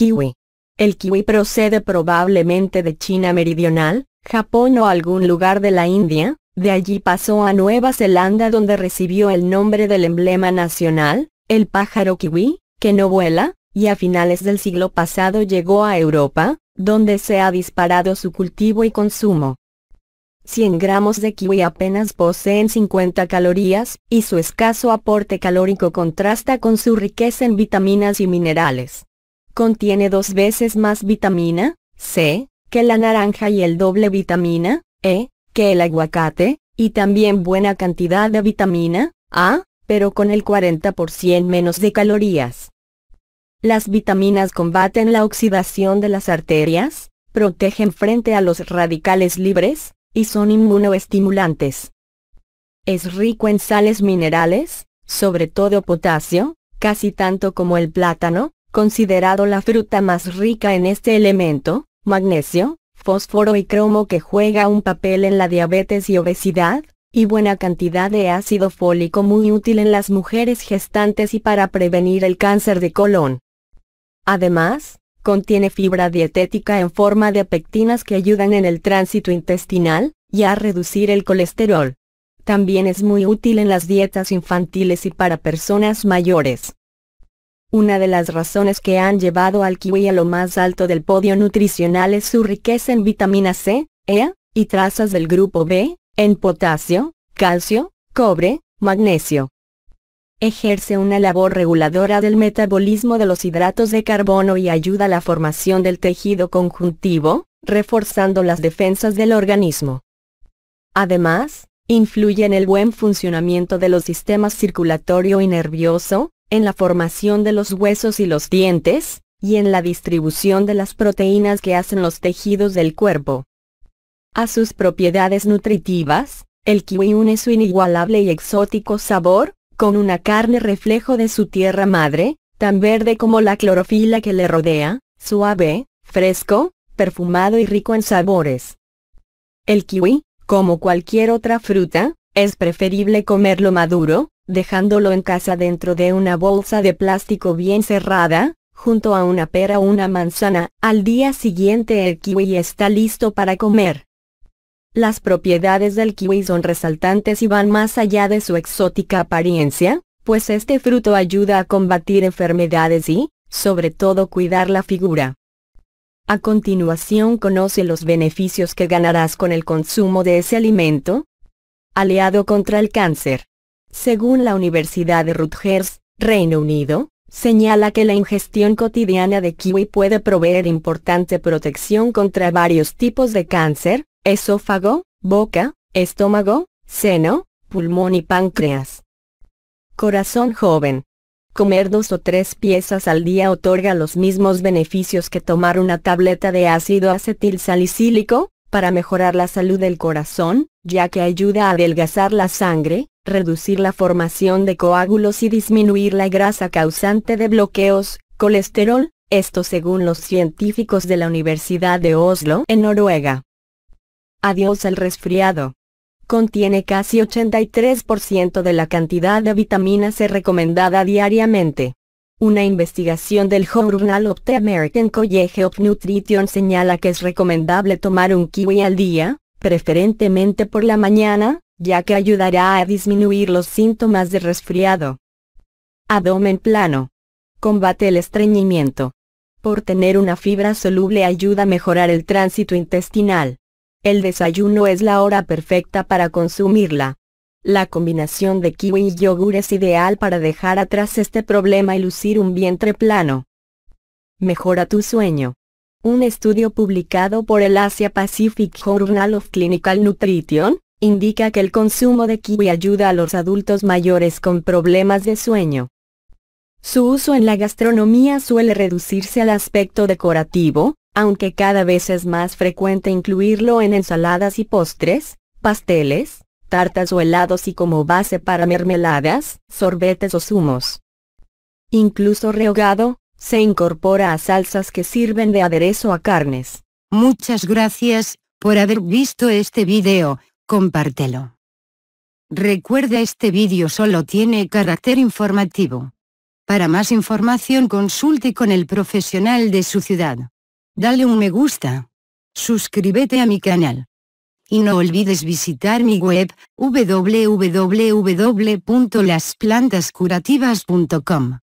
kiwi. El kiwi procede probablemente de China meridional, Japón o algún lugar de la India, de allí pasó a Nueva Zelanda donde recibió el nombre del emblema nacional, el pájaro kiwi, que no vuela, y a finales del siglo pasado llegó a Europa, donde se ha disparado su cultivo y consumo. 100 gramos de kiwi apenas poseen 50 calorías, y su escaso aporte calórico contrasta con su riqueza en vitaminas y minerales contiene dos veces más vitamina C que la naranja y el doble vitamina E que el aguacate, y también buena cantidad de vitamina A, pero con el 40% menos de calorías. Las vitaminas combaten la oxidación de las arterias, protegen frente a los radicales libres, y son inmunoestimulantes. Es rico en sales minerales, sobre todo potasio, casi tanto como el plátano, considerado la fruta más rica en este elemento, magnesio, fósforo y cromo que juega un papel en la diabetes y obesidad, y buena cantidad de ácido fólico muy útil en las mujeres gestantes y para prevenir el cáncer de colon. Además, contiene fibra dietética en forma de pectinas que ayudan en el tránsito intestinal, y a reducir el colesterol. También es muy útil en las dietas infantiles y para personas mayores. Una de las razones que han llevado al kiwi a lo más alto del podio nutricional es su riqueza en vitamina C, E, y trazas del grupo B, en potasio, calcio, cobre, magnesio. Ejerce una labor reguladora del metabolismo de los hidratos de carbono y ayuda a la formación del tejido conjuntivo, reforzando las defensas del organismo. Además, influye en el buen funcionamiento de los sistemas circulatorio y nervioso, en la formación de los huesos y los dientes, y en la distribución de las proteínas que hacen los tejidos del cuerpo. A sus propiedades nutritivas, el kiwi une su inigualable y exótico sabor, con una carne reflejo de su tierra madre, tan verde como la clorofila que le rodea, suave, fresco, perfumado y rico en sabores. El kiwi, como cualquier otra fruta, es preferible comerlo maduro, dejándolo en casa dentro de una bolsa de plástico bien cerrada, junto a una pera o una manzana, al día siguiente el kiwi está listo para comer. Las propiedades del kiwi son resaltantes y van más allá de su exótica apariencia, pues este fruto ayuda a combatir enfermedades y, sobre todo, cuidar la figura. A continuación conoce los beneficios que ganarás con el consumo de ese alimento. Aliado contra el cáncer. Según la Universidad de Rutgers, Reino Unido, señala que la ingestión cotidiana de kiwi puede proveer importante protección contra varios tipos de cáncer, esófago, boca, estómago, seno, pulmón y páncreas. Corazón joven. Comer dos o tres piezas al día otorga los mismos beneficios que tomar una tableta de ácido acetilsalicílico, para mejorar la salud del corazón, ya que ayuda a adelgazar la sangre, reducir la formación de coágulos y disminuir la grasa causante de bloqueos, colesterol, esto según los científicos de la Universidad de Oslo en Noruega. Adiós al resfriado. Contiene casi 83% de la cantidad de vitamina C recomendada diariamente. Una investigación del Journal of the American College of Nutrition señala que es recomendable tomar un kiwi al día, preferentemente por la mañana, ya que ayudará a disminuir los síntomas de resfriado. Abdomen plano. Combate el estreñimiento. Por tener una fibra soluble ayuda a mejorar el tránsito intestinal. El desayuno es la hora perfecta para consumirla. La combinación de kiwi y yogur es ideal para dejar atrás este problema y lucir un vientre plano. Mejora tu sueño. Un estudio publicado por el Asia Pacific Journal of Clinical Nutrition indica que el consumo de kiwi ayuda a los adultos mayores con problemas de sueño. Su uso en la gastronomía suele reducirse al aspecto decorativo, aunque cada vez es más frecuente incluirlo en ensaladas y postres, pasteles, tartas o helados y como base para mermeladas, sorbetes o zumos. Incluso rehogado, se incorpora a salsas que sirven de aderezo a carnes. Muchas gracias por haber visto este video compártelo. Recuerda este vídeo solo tiene carácter informativo. Para más información consulte con el profesional de su ciudad. Dale un me gusta. Suscríbete a mi canal. Y no olvides visitar mi web, www.lasplantascurativas.com.